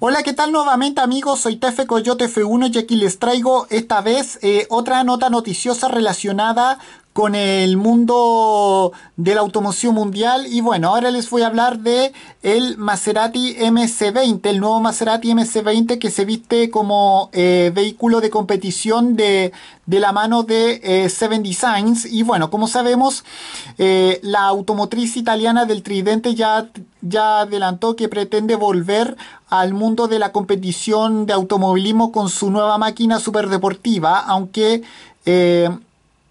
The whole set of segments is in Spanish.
Hola, ¿qué tal nuevamente amigos? Soy Tefe Coyote F1 y aquí les traigo esta vez eh, otra nota noticiosa relacionada con el mundo de la automoción mundial y bueno, ahora les voy a hablar de el Maserati MC20, el nuevo Maserati MC20 que se viste como eh, vehículo de competición de, de la mano de eh, Seven Designs y bueno, como sabemos, eh, la automotriz italiana del Tridente ya, ya adelantó que pretende volver al mundo de la competición de automovilismo con su nueva máquina superdeportiva, aunque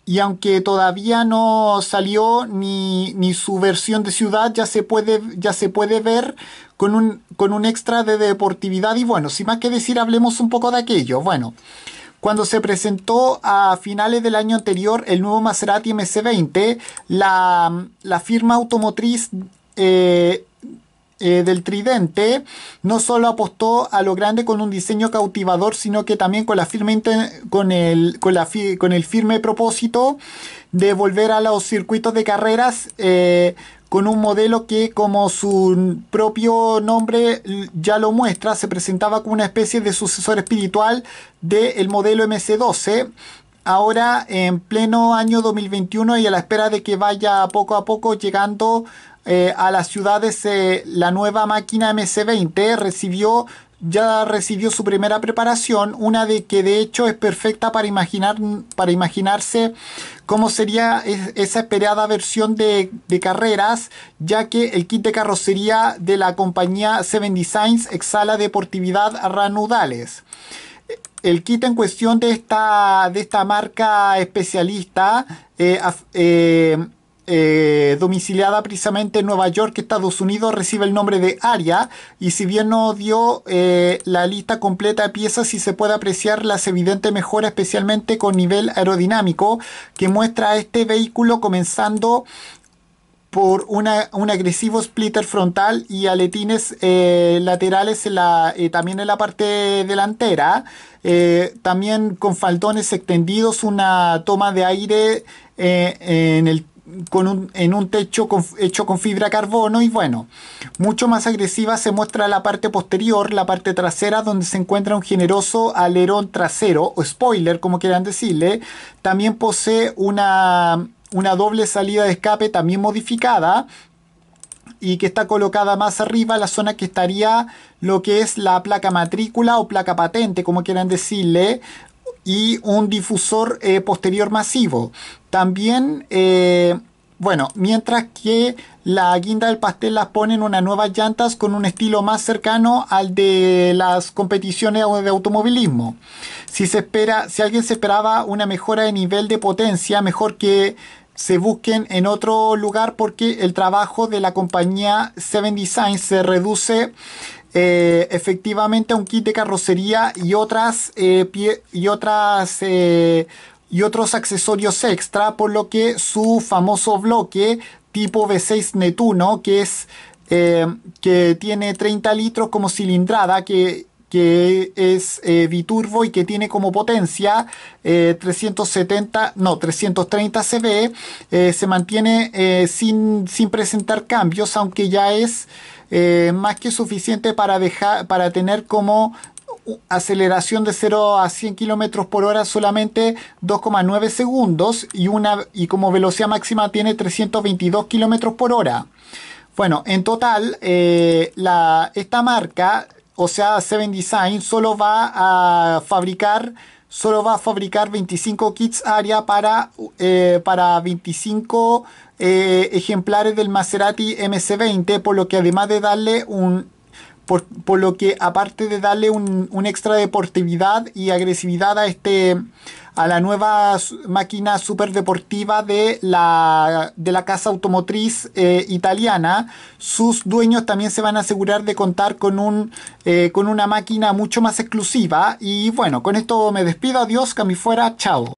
y aunque todavía no salió ni, su versión de ciudad, ya se puede, ya se puede ver con un, con un extra de deportividad. Y bueno, sin más que decir, hablemos un poco de aquello. Bueno, cuando se presentó a finales del año anterior el nuevo Maserati MC20, la, firma automotriz eh, eh, del tridente no solo apostó a lo grande con un diseño cautivador, sino que también con, la firme con, el, con, el firme propósito de volver a los circuitos de carreras eh, con un modelo que, como su propio nombre ya lo muestra, se presentaba como una especie de sucesor espiritual del modelo MC12 ahora en pleno año 2021 y a la espera de que vaya poco a poco llegando eh, a las ciudades eh, la nueva máquina MC20 recibió ya recibió su primera preparación, una de que de hecho es perfecta para imaginar para imaginarse cómo sería esa esperada versión de, de, carreras, ya que el kit de carrocería de la compañía Seven Designs exhala deportividad a ranudales el kit en cuestión de esta, de esta marca especialista eh, eh, eh, domiciliada precisamente en Nueva York, Estados Unidos, recibe el nombre de Aria y si bien no dio la lista completa de piezas si se puede apreciar las evidentes mejoras especialmente con nivel aerodinámico que muestra este vehículo comenzando por un agresivo splitter frontal y aletines eh, laterales eh, también en la parte delantera. Eh, también con faldones extendidos, una toma de aire en el un, en un techo hecho con fibra carbono y bueno, mucho más agresiva se muestra la parte posterior, la parte trasera donde se encuentra un generoso alerón trasero o spoiler como quieran decirle, también posee una una doble salida de escape también modificada y que está colocada más arriba la zona que estaría lo que es la placa matrícula o placa patente, como quieran decirle, y un difusor eh, posterior masivo. También eh, bueno, mientras que la guinda del pastel las ponen unas nuevas llantas con un estilo más cercano al de las competiciones de automovilismo. Si, se espera, si alguien se esperaba una mejora de nivel de potencia, mejor que se busquen en otro lugar porque el trabajo de la compañía Seven Designs se reduce eh, efectivamente a un kit de carrocería y otras, eh, y otras eh, y otros accesorios extra, por lo que su famoso bloque tipo V6 Netuno, que es eh, que tiene 30 litros como cilindrada, que, es eh, biturbo y que tiene como potencia 370, eh, no, 330 CV, se mantiene sin, presentar cambios, aunque ya es más que suficiente para, dejar, para tener como aceleración de 0 a 100 kilómetros por hora solamente 2,9 segundos y, una, y como velocidad máxima tiene 322 kilómetros por hora. Bueno, en total, eh, la, esta marca, o sea, Seven Design, solo va a fabricar solo va a fabricar 25 kits área para, eh, para 25 eh, ejemplares del Maserati MC20, por lo que además de darle un por, lo que aparte de darle un, extra deportividad y agresividad a este a la nueva máquina deportiva de la, de la casa automotriz eh, italiana, sus dueños también se van a asegurar de contar con, un, eh, con una máquina mucho más exclusiva. Y bueno, con esto me despido, adiós, que fuera, chao.